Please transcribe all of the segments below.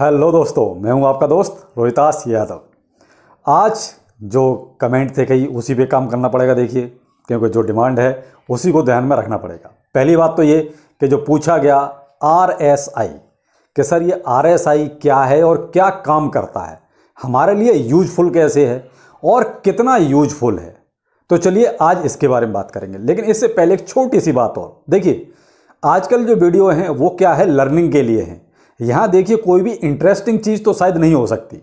hello दोस्तों मैं हूं आपका दोस्त रोहितास यादव आज जो कमेंट थे कहीं उसी पे काम करना पड़ेगा देखिए क्योंकि जो डिमांड है उसी को ध्यान में रखना पड़ेगा पहली बात तो ये कि जो पूछा गया आर एस आई कि सर ये आर एस आई क्या है और क्या काम करता है हमारे लिए यूजफुल कैसे है और कितना यूजफुल है तो चलिए आज इसके बारे में बात करेंगे लेकिन इससे पहले एक छोटी सी बात और देखिए आजकल जो वीडियो हैं वो क्या है लर्निंग के लिए हैं यहाँ देखिए कोई भी इंटरेस्टिंग चीज़ तो शायद नहीं हो सकती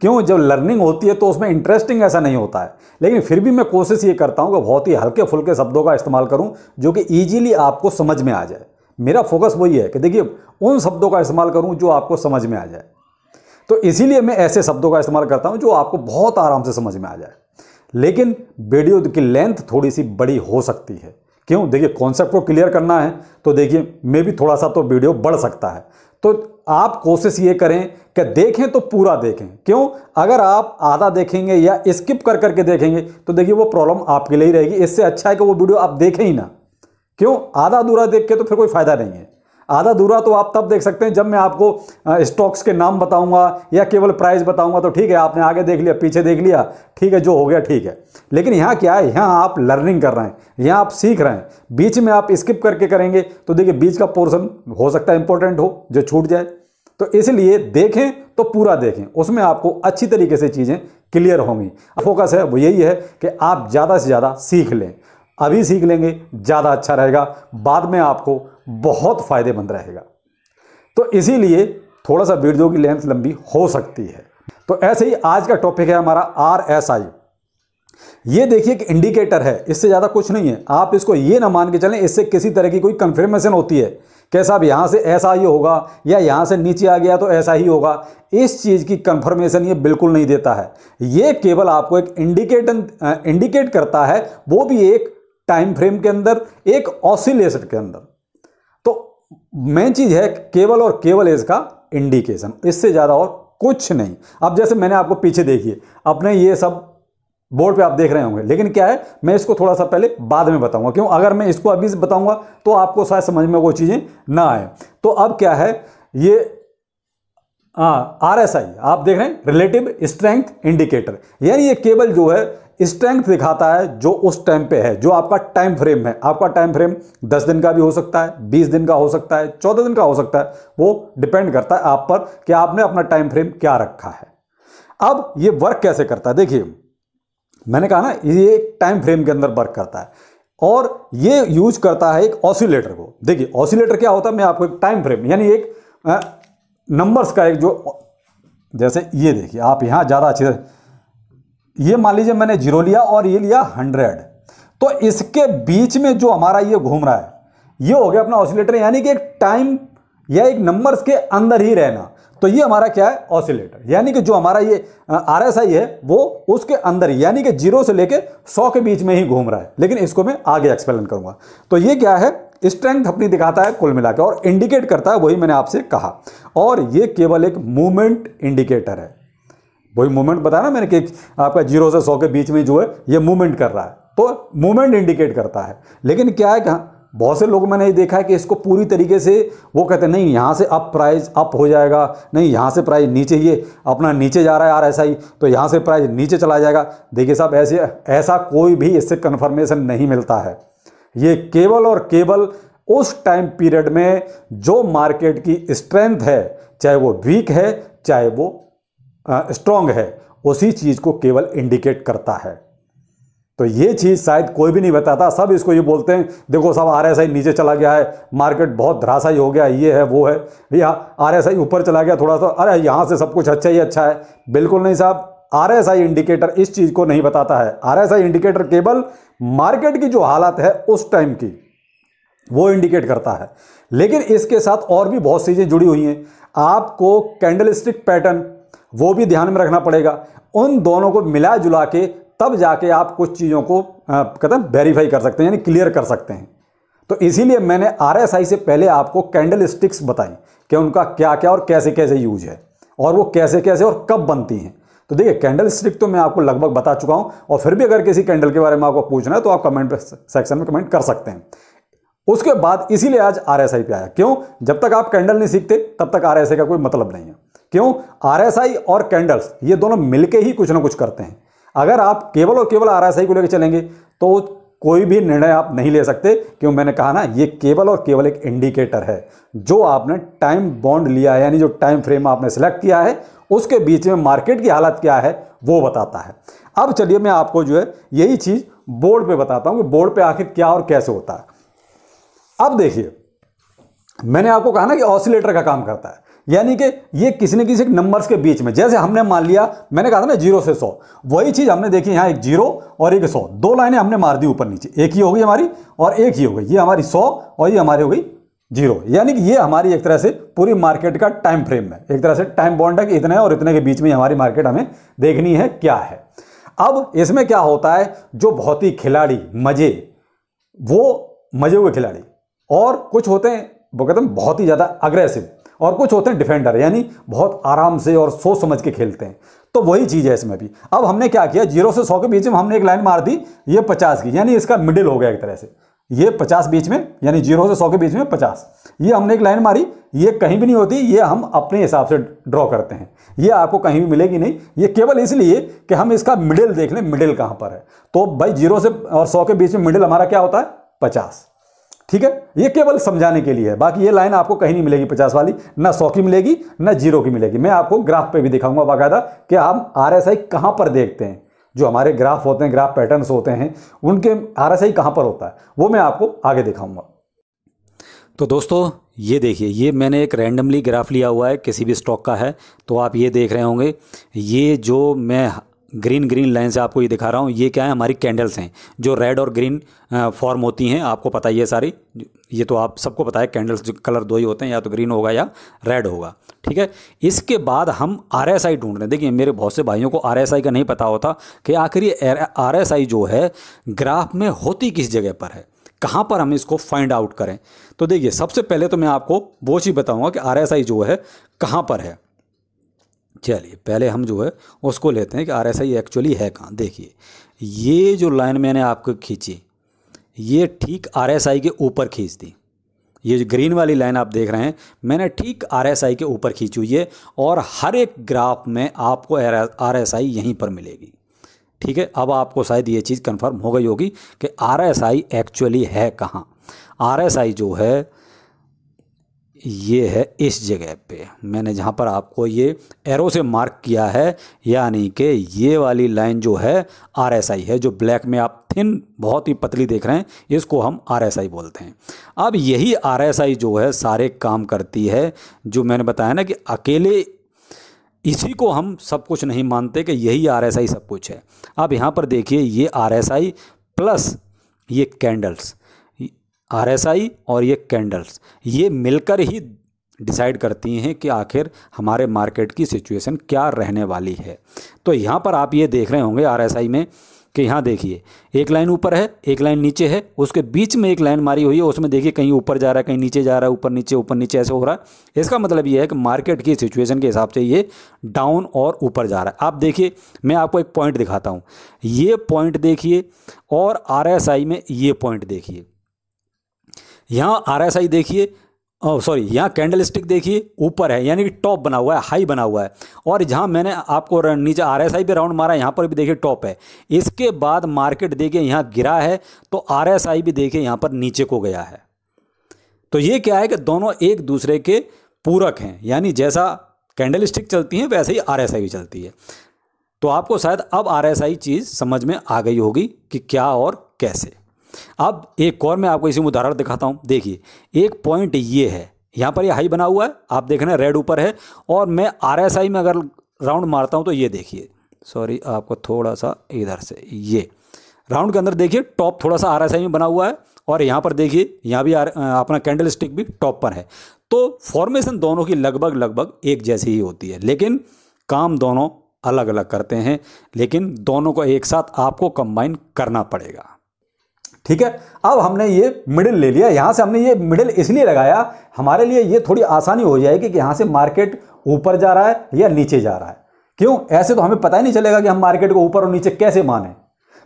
क्यों जब लर्निंग होती है तो उसमें इंटरेस्टिंग ऐसा नहीं होता है लेकिन फिर भी मैं कोशिश ये करता हूँ कि बहुत ही हल्के फुल्के शब्दों का इस्तेमाल करूँ जो कि ईजीली आपको समझ में आ जाए मेरा फोकस वही है कि देखिए उन शब्दों का इस्तेमाल करूँ जो आपको समझ में आ जाए तो इसीलिए मैं ऐसे शब्दों का इस्तेमाल करता हूँ जो आपको बहुत आराम से समझ में आ जाए लेकिन वीडियो की लेंथ थोड़ी सी बड़ी हो सकती है क्यों देखिए कॉन्सेप्ट को क्लियर करना है तो देखिए मे भी थोड़ा सा तो वीडियो बढ़ सकता है तो आप कोशिश ये करें कि देखें तो पूरा देखें क्यों अगर आप आधा देखेंगे या स्किप कर करके देखेंगे तो देखिए वो प्रॉब्लम आपके लिए ही रहेगी इससे अच्छा है कि वो वीडियो आप देखें ही ना क्यों आधा अधूरा देख के तो फिर कोई फ़ायदा नहीं है आधा दूरा तो आप तब देख सकते हैं जब मैं आपको स्टॉक्स के नाम बताऊंगा या केवल प्राइस बताऊंगा तो ठीक है आपने आगे देख लिया पीछे देख लिया ठीक है जो हो गया ठीक है लेकिन यहाँ क्या है यहाँ आप लर्निंग कर रहे हैं यहाँ आप सीख रहे हैं बीच में आप स्किप करके करेंगे तो देखिए बीच का पोर्सन हो सकता है इंपॉर्टेंट हो जो छूट जाए तो इसलिए देखें तो पूरा देखें उसमें आपको अच्छी तरीके से चीज़ें क्लियर होंगी फोकस है वो यही है कि आप ज़्यादा से ज़्यादा सीख लें अभी सीख लेंगे ज़्यादा अच्छा रहेगा बाद में आपको बहुत फ़ायदेमंद रहेगा तो इसीलिए थोड़ा सा वीडियो की लेंथ लंबी हो सकती है तो ऐसे ही आज का टॉपिक है हमारा आर एस आई ये देखिए कि इंडिकेटर है इससे ज़्यादा कुछ नहीं है आप इसको ये ना मान के चलें इससे किसी तरह की कोई कन्फर्मेशन होती है कैसा साहब यहाँ से ऐसा ही होगा या यहाँ से नीचे आ गया तो ऐसा ही होगा इस चीज़ की कन्फर्मेशन ये बिल्कुल नहीं देता है ये केवल आपको एक इंडिकेटन इंडिकेट करता है वो भी एक टाइम फ्रेम के अंदर एक ऑसिलेशन के अंदर मेन चीज़ है केवल और केवल इसका इंडिकेशन इससे ज़्यादा और कुछ नहीं अब जैसे मैंने आपको पीछे देखिए अपने ये सब बोर्ड पे आप देख रहे होंगे लेकिन क्या है मैं इसको थोड़ा सा पहले बाद में बताऊंगा क्यों अगर मैं इसको अभी बताऊंगा तो आपको शायद समझ में वो चीज़ें ना आए तो अब क्या है ये आर एस आई आप देख रहे हैं रिलेटिव स्ट्रेंथ इंडिकेटर यानी ये केवल जो है स्ट्रेंथ दिखाता है जो उस टाइम पे है जो आपका टाइम फ्रेम है आपका टाइम फ्रेम दस दिन का भी हो सकता है 20 दिन का हो सकता है चौदह दिन का हो सकता है वो डिपेंड करता है आप पर कि आपने अपना टाइम फ्रेम क्या रखा है अब ये वर्क कैसे करता है देखिए मैंने कहा ना ये एक टाइम फ्रेम के अंदर वर्क करता है और ये यूज करता है एक ऑसिलेटर को देखिए ऑसिलेटर क्या होता है मैं आपको एक टाइम फ्रेम यानी एक नंबर्स का एक जो जैसे ये देखिए आप यहाँ ज़्यादा अच्छे से ये मान लीजिए मैंने जीरो लिया और ये लिया हंड्रेड तो इसके बीच में जो हमारा ये घूम रहा है ये हो गया अपना ऑसिलेटर यानी कि एक टाइम या एक नंबर्स के अंदर ही रहना तो ये हमारा क्या है ऑसिलेटर यानी कि जो हमारा ये आर एस आई है वो उसके अंदर ही यानी कि जीरो से लेके सौ के बीच में ही घूम रहा है लेकिन इसको मैं आगे एक्सप्लेन करूंगा तो ये क्या है स्ट्रेंथ अपनी दिखाता है कुल मिलाकर और इंडिकेट करता है वही मैंने आपसे कहा और ये केवल एक मूवमेंट इंडिकेटर है वही मूवमेंट बताया ना मैंने कि आपका जीरो से सौ के बीच में जो है ये मूवमेंट कर रहा है तो मूवमेंट इंडिकेट करता है लेकिन क्या है कहाँ बहुत से लोग मैंने ये देखा है कि इसको पूरी तरीके से वो कहते हैं नहीं यहाँ से अप प्राइस अप हो जाएगा नहीं यहाँ से प्राइस नीचे ये अपना नीचे जा रहा है यार ऐसा ही तो यहाँ से प्राइस नीचे चला जाएगा देखिए साहब ऐसे ऐसा कोई भी इससे कन्फर्मेशन नहीं मिलता है ये केवल और केवल उस टाइम पीरियड में जो मार्केट की स्ट्रेंथ है चाहे वो वीक है चाहे वो स्ट्रांग है उसी चीज़ को केवल इंडिकेट करता है तो ये चीज़ शायद कोई भी नहीं बताता सब इसको ये बोलते हैं देखो सब आई नीचे चला गया है मार्केट बहुत धराशाई हो गया ये है वो है या आई ऊपर चला गया थोड़ा सा अरे यहाँ से सब कुछ अच्छा ही अच्छा है बिल्कुल नहीं साहब आर एस आई इंडिकेटर इस चीज़ को नहीं बताता है आर एस आई इंडिकेटर केवल मार्केट की जो हालत है उस टाइम की वो इंडिकेट करता है लेकिन इसके साथ और भी बहुत चीज़ें जुड़ी हुई हैं आपको कैंडलस्टिक पैटर्न वो भी ध्यान में रखना पड़ेगा उन दोनों को मिला जुला के तब जाके आप कुछ चीज़ों को कहते हैं वेरीफाई कर सकते हैं यानी क्लियर कर सकते हैं तो इसीलिए मैंने आर से पहले आपको कैंडल स्टिक्स बताई कि उनका क्या क्या और कैसे कैसे यूज है और वो कैसे कैसे और कब बनती हैं तो देखिए कैंडल स्टिक तो मैं आपको लगभग बता चुका हूँ और फिर भी अगर किसी कैंडल के बारे में आपको पूछना है तो आप कमेंट सेक्शन में कमेंट कर सकते हैं उसके बाद इसीलिए आज आर पे आया क्यों जब तक आप कैंडल नहीं सीखते तब तक आर का कोई मतलब नहीं है क्यों आरएसआई और कैंडल्स ये दोनों मिलके ही कुछ ना कुछ करते हैं अगर आप केवल और केवल आरएसआई को लेकर चलेंगे तो कोई भी निर्णय आप नहीं ले सकते क्यों मैंने कहा ना ये केवल और केवल एक इंडिकेटर है जो आपने टाइम बॉन्ड लिया है यानी जो टाइम फ्रेम आपने सेलेक्ट किया है उसके बीच में मार्केट की हालत क्या है वो बताता है अब चलिए मैं आपको जो है यही चीज़ बोर्ड पे बताता हूं कि बोर्ड पे आखिर क्या और कैसे होता है अब देखिए मैंने आपको कहा ना कि ऑसिलेटर का काम करता है यानी कि ये किसी न किसी नंबर्स के बीच में जैसे हमने मान लिया मैंने कहा था ना जीरो से सौ वही चीज़ हमने देखी यहाँ एक जीरो और एक सौ दो लाइनें हमने मार दी ऊपर नीचे एक ही हो गई हमारी और एक ही हो गई ये हमारी सौ और ये हमारी हो गई जीरो यानी कि ये हमारी एक तरह से पूरी मार्केट का टाइम फ्रेम है एक तरह से टाइम बॉन्ड है कि इतने और इतने के बीच में हमारी मार्केट हमें देखनी है क्या है अब इसमें क्या होता है जो बहुत ही खिलाड़ी मजे वो मजे हुए खिलाड़ी और कुछ होते हैं वो कहते हैं बहुत ही ज़्यादा अग्रेसिव और कुछ होते हैं डिफेंडर यानी बहुत आराम से और सोच समझ के खेलते हैं तो वही चीज़ है इसमें भी अब हमने क्या किया जीरो से सौ के बीच में हमने एक लाइन मार दी ये पचास की यानी इसका मिडिल हो गया एक तरह से ये पचास बीच में यानी जीरो से सौ के बीच में पचास ये हमने एक लाइन मारी ये कहीं भी नहीं होती ये हम अपने हिसाब से ड्रॉ करते हैं ये आपको कहीं भी मिलेगी नहीं ये केवल इसलिए कि हम इसका मिडिल देख लें मिडिल कहाँ पर है तो भाई जीरो से और सौ के बीच में मिडिल हमारा क्या होता है पचास ठीक है ये केवल समझाने के लिए है बाकी ये लाइन आपको कहीं नहीं मिलेगी पचास वाली ना सौ की मिलेगी ना जीरो की मिलेगी मैं आपको ग्राफ पे भी दिखाऊंगा बाकायदा कि हम आर एस आई कहाँ पर देखते हैं जो हमारे ग्राफ होते हैं ग्राफ पैटर्न्स होते हैं उनके आर एस आई कहाँ पर होता है वो मैं आपको आगे दिखाऊंगा तो दोस्तों ये देखिए ये मैंने एक रैंडमली ग्राफ लिया हुआ है किसी भी स्टॉक का है तो आप ये देख रहे होंगे ये जो मैं ग्रीन ग्रीन लाइन से आपको ये दिखा रहा हूँ ये क्या है हमारी कैंडल्स हैं जो रेड और ग्रीन फॉर्म होती हैं आपको पता ही है सारी ये तो आप सबको पता है कैंडल्स जो कलर दो ही होते हैं या तो ग्रीन होगा या रेड होगा ठीक है इसके बाद हम आर एस आई ढूंढ रहे हैं देखिए मेरे बहुत से भाइयों को आर एस आई का नहीं पता होता कि आखिर ये आर एस आई जो है ग्राफ में होती किस जगह पर है कहाँ पर हम इसको फाइंड आउट करें तो देखिए सबसे पहले तो मैं आपको वो चीज़ बताऊँगा कि आर एस आई जो है कहाँ पर है चलिए पहले हम जो है उसको लेते हैं कि आर एक्चुअली है कहाँ देखिए ये जो लाइन मैंने आपको खींची ये ठीक आर के ऊपर खींच दी ये जो ग्रीन वाली लाइन आप देख रहे हैं मैंने ठीक आर के ऊपर खींची हुई है और हर एक ग्राफ में आपको आर एस यहीं पर मिलेगी ठीक है अब आपको शायद ये चीज़ कन्फर्म हो गई होगी कि आर एक्चुअली है कहाँ आर जो है ये है इस जगह पे मैंने जहाँ पर आपको ये एरो से मार्क किया है यानी कि ये वाली लाइन जो है आरएसआई है जो ब्लैक में आप थिन बहुत ही पतली देख रहे हैं इसको हम आरएसआई बोलते हैं अब यही आरएसआई जो है सारे काम करती है जो मैंने बताया ना कि अकेले इसी को हम सब कुछ नहीं मानते कि यही आई सब कुछ है अब यहाँ पर देखिए ये आई प्लस ये कैंडल्स आरएसआई और ये कैंडल्स ये मिलकर ही डिसाइड करती हैं कि आखिर हमारे मार्केट की सिचुएशन क्या रहने वाली है तो यहाँ पर आप ये देख रहे होंगे आरएसआई में कि यहाँ देखिए एक लाइन ऊपर है एक लाइन नीचे है उसके बीच में एक लाइन मारी हुई है उसमें देखिए कहीं ऊपर जा रहा है कहीं नीचे जा रहा है ऊपर नीचे ऊपर नीचे ऐसे हो रहा है इसका मतलब ये है कि मार्केट की सिचुएशन के हिसाब से ये डाउन और ऊपर जा रहा है आप देखिए मैं आपको एक पॉइंट दिखाता हूँ ये पॉइंट देखिए और आर में ये पॉइंट देखिए यहाँ आर एस आई देखिए सॉरी oh, यहाँ कैंडल स्टिक देखिए ऊपर है यानी कि टॉप बना हुआ है हाई बना हुआ है और जहाँ मैंने आपको नीचे आर एस आई पर राउंड मारा यहाँ पर भी देखिए टॉप है इसके बाद मार्केट देखिए यहाँ गिरा है तो आर एस आई भी देखिए यहाँ पर नीचे को गया है तो ये क्या है कि दोनों एक दूसरे के पूरक हैं यानी जैसा कैंडल स्टिक चलती हैं वैसे ही आर एस आई भी चलती है तो आपको शायद अब आर एस आई चीज़ समझ में आ गई होगी कि क्या और कैसे अब एक और मैं आपको इसी में उदाहरण दिखाता हूँ देखिए एक पॉइंट ये है यहाँ पर ये हाई बना हुआ है आप देख रहे हैं रेड ऊपर है और मैं आर में अगर राउंड मारता हूँ तो ये देखिए सॉरी आपको थोड़ा सा इधर से ये राउंड के अंदर देखिए टॉप थोड़ा सा आर में बना हुआ है और यहाँ पर देखिए यहाँ भी अपना कैंडल स्टिक भी टॉप पर है तो फॉर्मेशन दोनों की लगभग लगभग एक जैसी ही होती है लेकिन काम दोनों अलग अलग करते हैं लेकिन दोनों को एक साथ आपको कंबाइन करना पड़ेगा ठीक है अब हमने ये मिडिल ले लिया यहाँ से हमने ये मिडिल इसलिए लगाया हमारे लिए ये थोड़ी आसानी हो जाएगी कि यहाँ से मार्केट ऊपर जा रहा है या नीचे जा रहा है क्यों ऐसे तो हमें पता ही नहीं चलेगा कि हम मार्केट को ऊपर और नीचे कैसे माने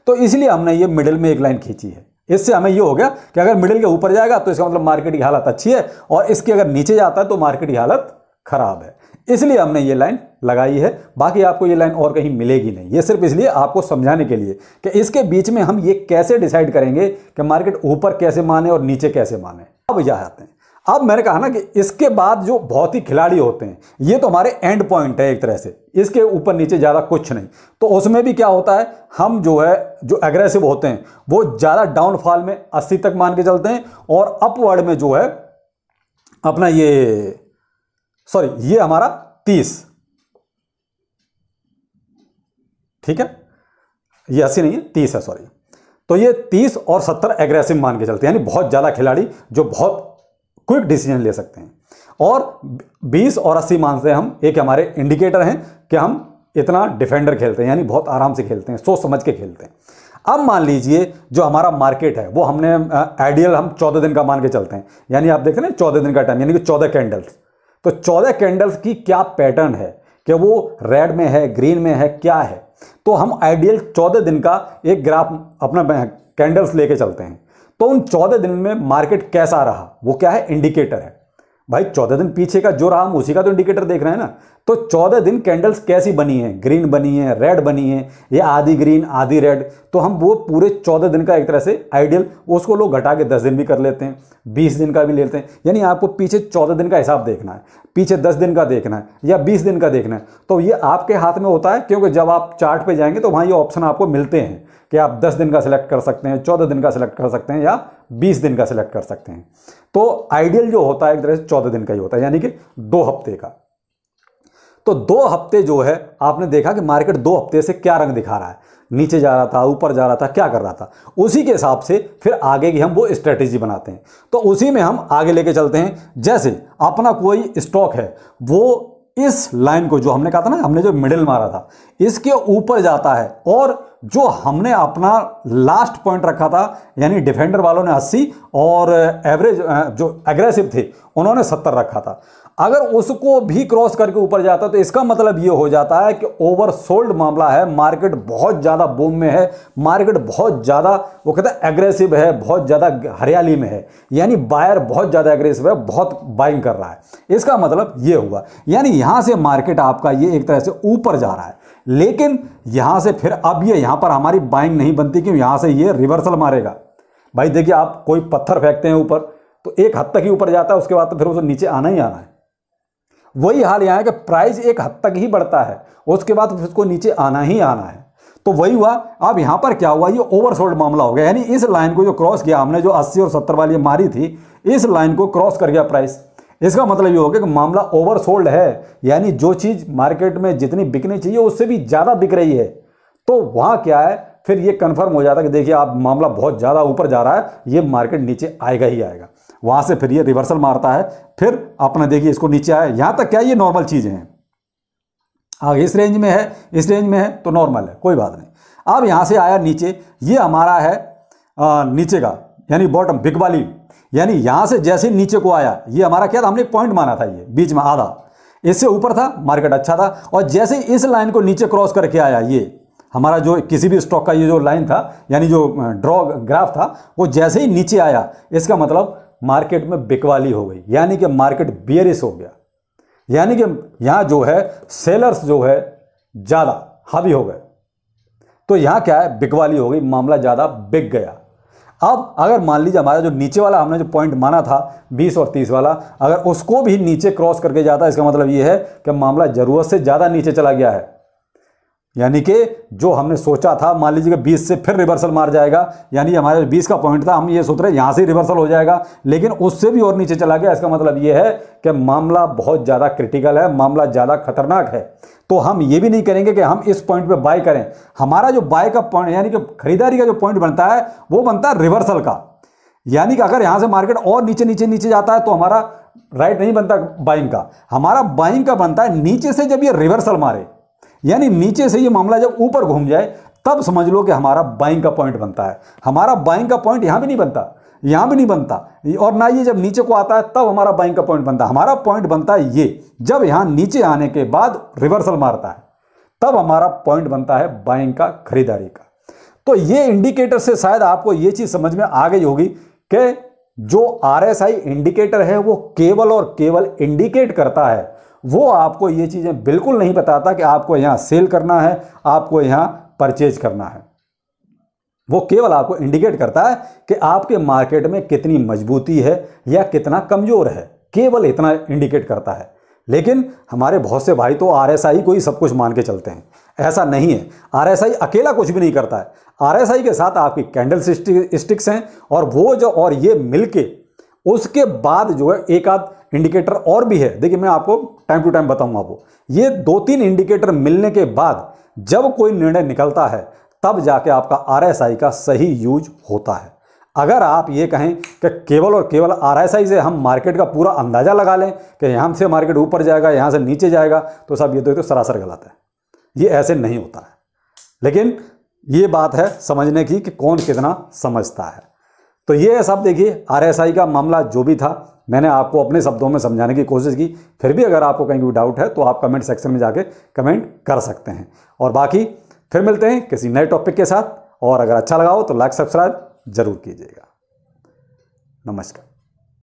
तो इसलिए हमने ये मिडिल में एक लाइन खींची है इससे हमें ये हो गया कि अगर मिडिल के ऊपर जाएगा तो इसका मतलब मार्केट की हालत अच्छी है और इसके अगर नीचे जाता है तो मार्केट की हालत खराब है इसलिए हमने ये लाइन लगाई है बाकी आपको ये लाइन और कहीं मिलेगी नहीं ये सिर्फ इसलिए आपको समझाने के लिए कि इसके बीच में हम ये कैसे डिसाइड करेंगे कि मार्केट ऊपर कैसे माने और नीचे कैसे माने अब यह आते हैं अब मैंने कहा ना कि इसके बाद जो बहुत ही खिलाड़ी होते हैं ये तो हमारे एंड पॉइंट है एक तरह से इसके ऊपर नीचे ज़्यादा कुछ नहीं तो उसमें भी क्या होता है हम जो है जो एग्रेसिव होते हैं वो ज़्यादा डाउनफॉल में 80 तक मान के चलते हैं और अपवर्ड में जो है अपना ये सॉरी ये हमारा तीस ठीक है ये अस्सी नहीं है तीस है सॉरी तो ये तीस और सत्तर एग्रेसिव मान के चलते हैं यानी बहुत ज़्यादा खिलाड़ी जो बहुत क्विक डिसीजन ले सकते हैं और बीस और अस्सी मानते से हम एक हमारे इंडिकेटर हैं कि हम इतना डिफेंडर खेलते हैं यानी बहुत आराम से खेलते हैं सोच समझ के खेलते हैं अब मान लीजिए जो हमारा मार्केट है वो हमने आइडियल हम चौदह दिन का मान के चलते हैं यानी आप देखते हैं चौदह दिन का टाइम यानी कि चौदह कैंडल्स तो चौदह कैंडल्स की क्या पैटर्न है कि वो रेड में है ग्रीन में है क्या है तो हम आइडियल चौदह दिन का एक ग्राफ अपना कैंडल्स लेके चलते हैं तो उन चौदह दिन में मार्केट कैसा रहा वो क्या है इंडिकेटर है भाई चौदह दिन पीछे का जो रहा हम उसी का तो इंडिकेटर देख रहे हैं ना तो चौदह दिन कैंडल्स कैसी बनी है ग्रीन बनी है रेड बनी है या आधी ग्रीन आधी रेड तो हम वो पूरे चौदह दिन का एक तरह से आइडियल उसको लोग घटा के दस दिन भी कर लेते हैं बीस दिन का भी लेते हैं यानी आपको पीछे चौदह दिन का हिसाब देखना है पीछे दस दिन का देखना है या बीस दिन का देखना है तो ये आपके हाथ में होता है क्योंकि जब आप चार्ट पर जाएंगे तो वहाँ ये ऑप्शन आपको मिलते हैं कि आप दस दिन का सिलेक्ट कर सकते हैं चौदह दिन का सिलेक्ट कर सकते हैं या बीस दिन का सिलेक्ट कर सकते हैं तो आइडियल जो होता है एक तरह से चौदह दिन का ही होता है यानी कि दो हफ्ते का तो दो हफ्ते जो है आपने देखा कि मार्केट दो हफ्ते से क्या रंग दिखा रहा है नीचे जा रहा था ऊपर जा रहा था क्या कर रहा था उसी के हिसाब से फिर आगे की हम वो स्ट्रेटेजी बनाते हैं तो उसी में हम आगे लेके चलते हैं जैसे अपना कोई स्टॉक है वो इस लाइन को जो हमने कहा था ना हमने जो मिडिल मारा था इसके ऊपर जाता है और जो हमने अपना लास्ट पॉइंट रखा था यानी डिफेंडर वालों ने 80 और एवरेज uh, uh, जो एग्रेसिव थे उन्होंने 70 रखा था अगर उसको भी क्रॉस करके ऊपर जाता तो इसका मतलब ये हो जाता है कि ओवर सोल्ड मामला है मार्केट बहुत ज़्यादा बूम में है मार्केट बहुत ज़्यादा वो कहते हैं एग्रेसिव है बहुत ज़्यादा हरियाली में है यानी बायर बहुत ज़्यादा एग्रेसिव है बहुत बाइंग कर रहा है इसका मतलब ये हुआ यानी यहाँ से मार्केट आपका ये एक तरह से ऊपर जा रहा है लेकिन यहां से फिर अब ये यहां पर हमारी बाइंग नहीं बनती क्यों यहां से ये रिवर्सल मारेगा भाई देखिए आप कोई पत्थर फेंकते हैं ऊपर तो एक हद तक ही ऊपर जाता है उसके बाद तो फिर उसे नीचे आना ही आना है वही हाल यहां है कि प्राइस एक हद तक ही बढ़ता है उसके बाद फिर उसको नीचे आना ही आना है तो वही हुआ अब यहां पर क्या हुआ ये ओवरसोल्ड मामला हो गया यानी इस लाइन को जो क्रॉस किया हमने जो 80 और 70 वाली मारी थी इस लाइन को क्रॉस कर गया प्राइस इसका मतलब ये हो गया कि मामला ओवर सोल्ड है यानी जो चीज़ मार्केट में जितनी बिकनी चाहिए उससे भी ज़्यादा बिक रही है तो वहाँ क्या है फिर ये कंफर्म हो जाता है कि देखिए आप मामला बहुत ज़्यादा ऊपर जा रहा है ये मार्केट नीचे आएगा ही आएगा वहाँ से फिर ये रिवर्सल मारता है फिर आपने देखिए इसको नीचे आया यहाँ तक क्या ये नॉर्मल चीज़ें हैं अब हाँ, इस रेंज में है इस रेंज में है तो नॉर्मल है कोई बात नहीं अब यहाँ से आया नीचे ये हमारा है आ, नीचे का यानी बॉटम बिग वाली यानी यहां से जैसे नीचे को आया ये हमारा क्या था हमने पॉइंट माना था ये बीच में आधा इससे ऊपर था मार्केट अच्छा था और जैसे इस लाइन को नीचे क्रॉस करके आया ये हमारा जो किसी भी स्टॉक का ये जो लाइन था यानी जो ड्रॉ ग्राफ था वो जैसे ही नीचे आया इसका मतलब मार्केट में बिकवाली हो गई यानी कि मार्केट बियरिस हो गया यानी कि यहाँ जो है सेलर्स जो है ज़्यादा हावी हो गए तो यहाँ क्या है बिकवाली हो गई मामला ज़्यादा बिक गया अब अगर मान लीजिए हमारा जो नीचे वाला हमने जो पॉइंट माना था 20 और 30 वाला अगर उसको भी नीचे क्रॉस करके जाता है इसका मतलब ये है कि मामला ज़रूरत से ज़्यादा नीचे चला गया है यानी कि जो हमने सोचा था मान लीजिए कि 20 से फिर रिवर्सल मार जाएगा यानी हमारे 20 का पॉइंट था हम ये सोच रहे यहाँ से रिवर्सल हो जाएगा लेकिन उससे भी और नीचे चला गया इसका मतलब ये है कि मामला बहुत ज़्यादा क्रिटिकल है मामला ज़्यादा खतरनाक है तो हम ये भी नहीं करेंगे कि हम इस पॉइंट पे बाय करें हमारा जो बाय का पॉइंट यानी कि खरीदारी का जो पॉइंट बनता है वो बनता है रिवर्सल का यानी कि अगर यहाँ से मार्केट और नीचे नीचे नीचे जाता है तो हमारा राइट नहीं बनता बाइंग का हमारा बाइंग का बनता है नीचे से जब ये रिवर्सल मारे यानी नीचे से ये मामला जब ऊपर घूम जाए तब समझ लो कि हमारा बाइंग का पॉइंट बनता है हमारा बाइंग का पॉइंट यहां भी नहीं बनता यहां भी नहीं बनता और ना ये जब नीचे को आता है तब हमारा बाइंग का पॉइंट बनता है हमारा पॉइंट बनता है ये जब यहां नीचे आने के बाद रिवर्सल मारता है तब हमारा पॉइंट बनता है बाइंग का खरीदारी का तो ये इंडिकेटर से शायद आपको ये चीज़ समझ में आ गई होगी कि जो आर इंडिकेटर है वो केवल और केवल इंडिकेट करता है वो आपको ये चीज़ें बिल्कुल नहीं बताता कि आपको यहाँ सेल करना है आपको यहाँ परचेज करना है वो केवल आपको इंडिकेट करता है कि आपके मार्केट में कितनी मजबूती है या कितना कमज़ोर है केवल इतना इंडिकेट करता है लेकिन हमारे बहुत से भाई तो आर एस आई को ही सब कुछ मान के चलते हैं ऐसा नहीं है आर एस आई अकेला कुछ भी नहीं करता है आर एस आई के साथ आपकी कैंडल स्टिक्स हैं और वो जो और ये मिलके उसके बाद जो है एक आध इंडिकेटर और भी है देखिए मैं आपको टाइम टू टाइम बताऊंगा आपको ये दो तीन इंडिकेटर मिलने के बाद जब कोई निर्णय निकलता है तब जाके आपका आर का सही यूज होता है अगर आप ये कहें कि केवल और केवल आर से हम मार्केट का पूरा अंदाज़ा लगा लें कि यहाँ से मार्केट ऊपर जाएगा यहाँ से नीचे जाएगा तो सब ये तो, तो सरासर गलत है ये ऐसे नहीं होता है लेकिन ये बात है समझने की कि कौन कितना समझता है तो ये सब देखिए आरएसआई का मामला जो भी था मैंने आपको अपने शब्दों में समझाने की कोशिश की फिर भी अगर आपको कहीं कोई डाउट है तो आप कमेंट सेक्शन में जाके कमेंट कर सकते हैं और बाकी फिर मिलते हैं किसी नए टॉपिक के साथ और अगर अच्छा लगा हो तो लाइक सब्सक्राइब जरूर कीजिएगा नमस्कार